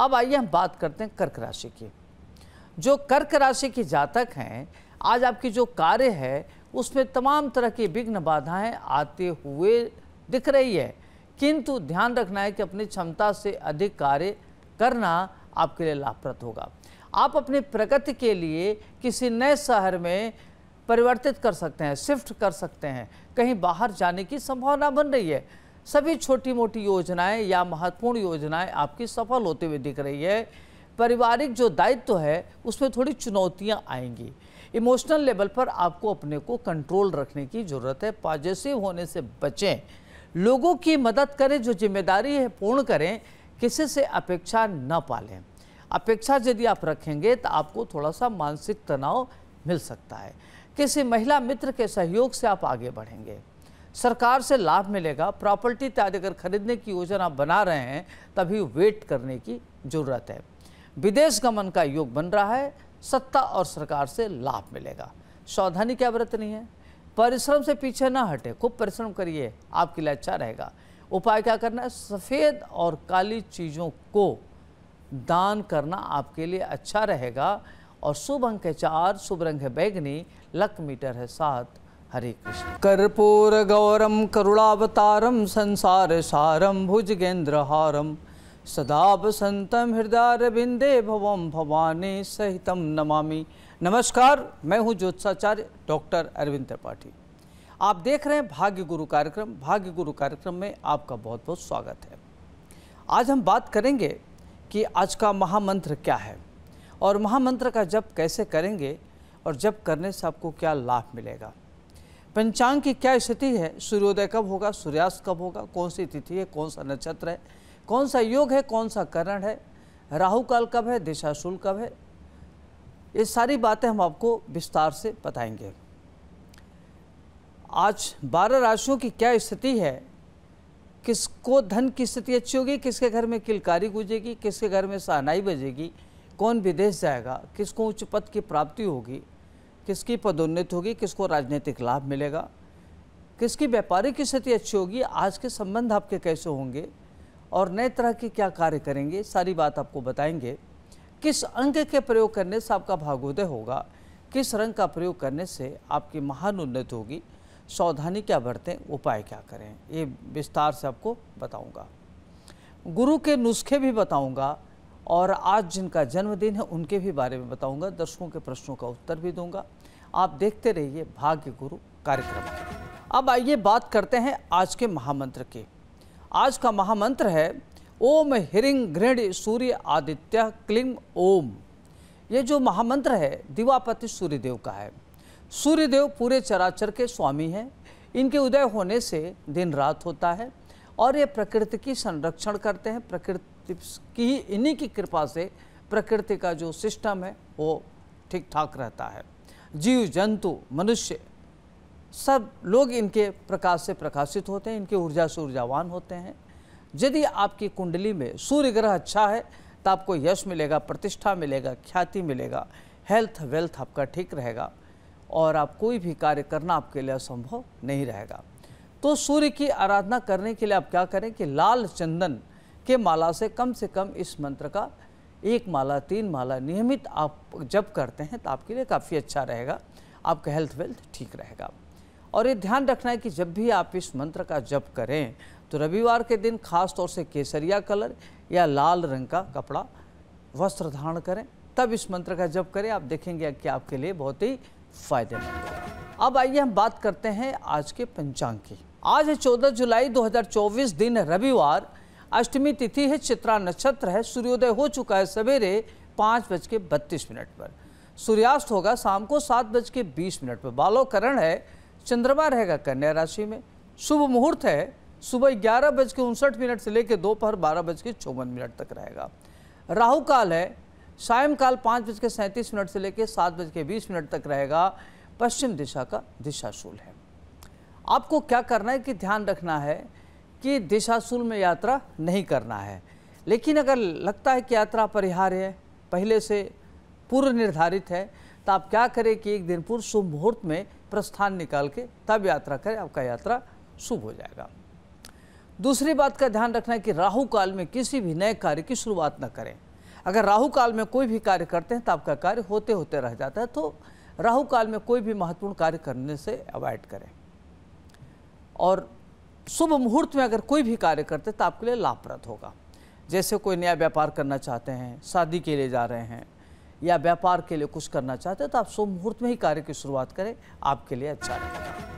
अब आइए हम बात करते हैं कर्क राशि की जो कर्क राशि की जातक हैं आज आपकी जो कार्य है उसमें तमाम तरह की विघ्न बाधाएं आते हुए दिख रही है किंतु ध्यान रखना है कि अपनी क्षमता से अधिक कार्य करना आपके लिए लाभप्रद होगा आप अपनी प्रगति के लिए किसी नए शहर में परिवर्तित कर सकते हैं शिफ्ट कर सकते हैं कहीं बाहर जाने की संभावना बन रही है सभी छोटी मोटी योजनाएं या महत्वपूर्ण योजनाएं आपकी सफल होते हुए दिख रही है पारिवारिक जो दायित्व तो है उसमें थोड़ी चुनौतियां आएंगी इमोशनल लेवल पर आपको अपने को कंट्रोल रखने की ज़रूरत है पॉजिटिव होने से बचें लोगों की मदद करें जो जिम्मेदारी है पूर्ण करें किसी से अपेक्षा न पालें अपेक्षा यदि आप रखेंगे तो आपको थोड़ा सा मानसिक तनाव मिल सकता है किसी महिला मित्र के सहयोग से आप आगे बढ़ेंगे सरकार से लाभ मिलेगा प्रॉपर्टी इत्यादि अगर खरीदने की योजना बना रहे हैं तभी वेट करने की जरूरत है विदेश गमन का योग बन रहा है सत्ता और सरकार से लाभ मिलेगा सावधानी क्या बरतनी है परिश्रम से पीछे ना हटे खूब परिश्रम करिए आपके लिए अच्छा रहेगा उपाय क्या करना है सफ़ेद और काली चीज़ों को दान करना आपके लिए अच्छा रहेगा और शुभ अंक है चार शुभ रंग है बैगनी लक मीटर है सात हरे कृष्ण कर्पूर गौरम करुणावतारम संसार सारम भुजगेंद्रहारम सदा बसंतम हृदय बिंदे भवम भवानी सहितम नमामि नमस्कार मैं हूं ज्योत्साचार्य डॉक्टर अरविंद त्रिपाठी आप देख रहे हैं भाग्य गुरु कार्यक्रम भाग्य गुरु कार्यक्रम में आपका बहुत बहुत स्वागत है आज हम बात करेंगे कि आज का महामंत्र क्या है और महामंत्र का जप कैसे करेंगे और जप करने से आपको क्या लाभ मिलेगा पंचांग की क्या स्थिति है सूर्योदय कब होगा सूर्यास्त कब होगा कौन सी तिथि है कौन सा नक्षत्र है कौन सा योग है कौन सा करण है राहु काल कब है दिशाशूल कब है ये सारी बातें हम आपको विस्तार से बताएंगे आज बारह राशियों की क्या स्थिति है किसको धन की स्थिति अच्छी होगी किसके घर में किलकारी गुजेगी किसके घर में सहनाई बजेगी कौन विदेश जाएगा किसको उच्च पद की प्राप्ति होगी किसकी पदोन्नति होगी किसको राजनीतिक लाभ मिलेगा किसकी व्यापारिक स्थिति अच्छी होगी आज के संबंध आपके कैसे होंगे और नए तरह के क्या कार्य करेंगे सारी बात आपको बताएंगे किस अंग के प्रयोग करने से आपका भागोदय होगा किस रंग का प्रयोग करने से आपकी महान उन्नति होगी सावधानी क्या बरतें उपाय क्या करें ये विस्तार से आपको बताऊंगा गुरु के नुस्खे भी बताऊंगा और आज जिनका जन्मदिन है उनके भी बारे में बताऊंगा दर्शकों के प्रश्नों का उत्तर भी दूंगा आप देखते रहिए भाग्य गुरु कार्यक्रम अब आइए बात करते हैं आज के महामंत्र की आज का महामंत्र है ओम हिरिंग घृण सूर्य आदित्य क्लिंग ओम ये जो महामंत्र है दिवापति सूर्यदेव का है सूर्यदेव पूरे चराचर के स्वामी हैं इनके उदय होने से दिन रात होता है और ये प्रकृति की संरक्षण करते हैं प्रकृति की इन्हीं की कृपा से प्रकृति का जो सिस्टम है वो ठीक ठाक रहता है जीव जंतु मनुष्य सब लोग इनके प्रकाश से प्रकाशित होते हैं इनके ऊर्जा से ऊर्जावान होते हैं यदि आपकी कुंडली में सूर्य ग्रह अच्छा है तो आपको यश मिलेगा प्रतिष्ठा मिलेगा ख्याति मिलेगा हेल्थ वेल्थ आपका ठीक रहेगा और आप कोई भी कार्य करना आपके लिए असंभव नहीं रहेगा तो सूर्य की आराधना करने के लिए आप क्या करें कि लाल चंदन के माला से कम से कम इस मंत्र का एक माला तीन माला नियमित आप जब करते हैं तो आपके लिए काफ़ी अच्छा रहेगा आपका हेल्थ वेल्थ ठीक रहेगा और ये ध्यान रखना है कि जब भी आप इस मंत्र का जप करें तो रविवार के दिन खास तौर से केसरिया कलर या लाल रंग का कपड़ा वस्त्र धारण करें तब इस मंत्र का जप करें आप देखेंगे कि आपके लिए बहुत ही फायदेमंद है अब आइए हम बात करते हैं आज के पंचांग की आज है 14 जुलाई 2024 दिन रविवार अष्टमी तिथि है चित्रा नक्षत्र है सूर्योदय हो चुका है सवेरे पाँच बज के बत्तीस मिनट पर सूर्यास्त होगा शाम को सात बज के बीस मिनट पर बालोकरण है चंद्रमा रहेगा कन्या राशि में शुभ मुहूर्त है सुबह ग्यारह बज के उनसठ मिनट से लेकर दोपहर बारह बज के चौवन मिनट तक रहेगा राहु काल है सायंकाल पाँच बज के सैंतीस मिनट से लेकर सात बज के बीस मिनट तक रहेगा पश्चिम दिशा का दिशाशूल है आपको क्या करना है कि ध्यान रखना है कि दिशाशूल में यात्रा नहीं करना है लेकिन अगर लगता है कि यात्रा परिहार्य है पहले से पूर्व निर्धारित है तो आप क्या करें कि एक दिन पूर्व शुभ मुहूर्त में प्रस्थान निकाल के तब यात्रा करें आपका यात्रा शुभ हो जाएगा दूसरी बात का ध्यान रखना है कि राहु काल में किसी भी नए कार्य की शुरुआत न करें अगर राहु काल में कोई भी कार्य करते हैं तो आपका कार्य होते होते रह जाता है तो राहु काल में कोई भी महत्वपूर्ण कार्य करने से अवॉइड करें और शुभ मुहूर्त में अगर कोई भी कार्य करते तो आपके लिए लाभप्रद होगा जैसे कोई नया व्यापार करना चाहते हैं शादी के लिए जा रहे हैं या व्यापार के लिए कुछ करना चाहते हैं तो आप शुभ मुहूर्त में ही कार्य की शुरुआत करें आपके लिए अच्छा रहेगा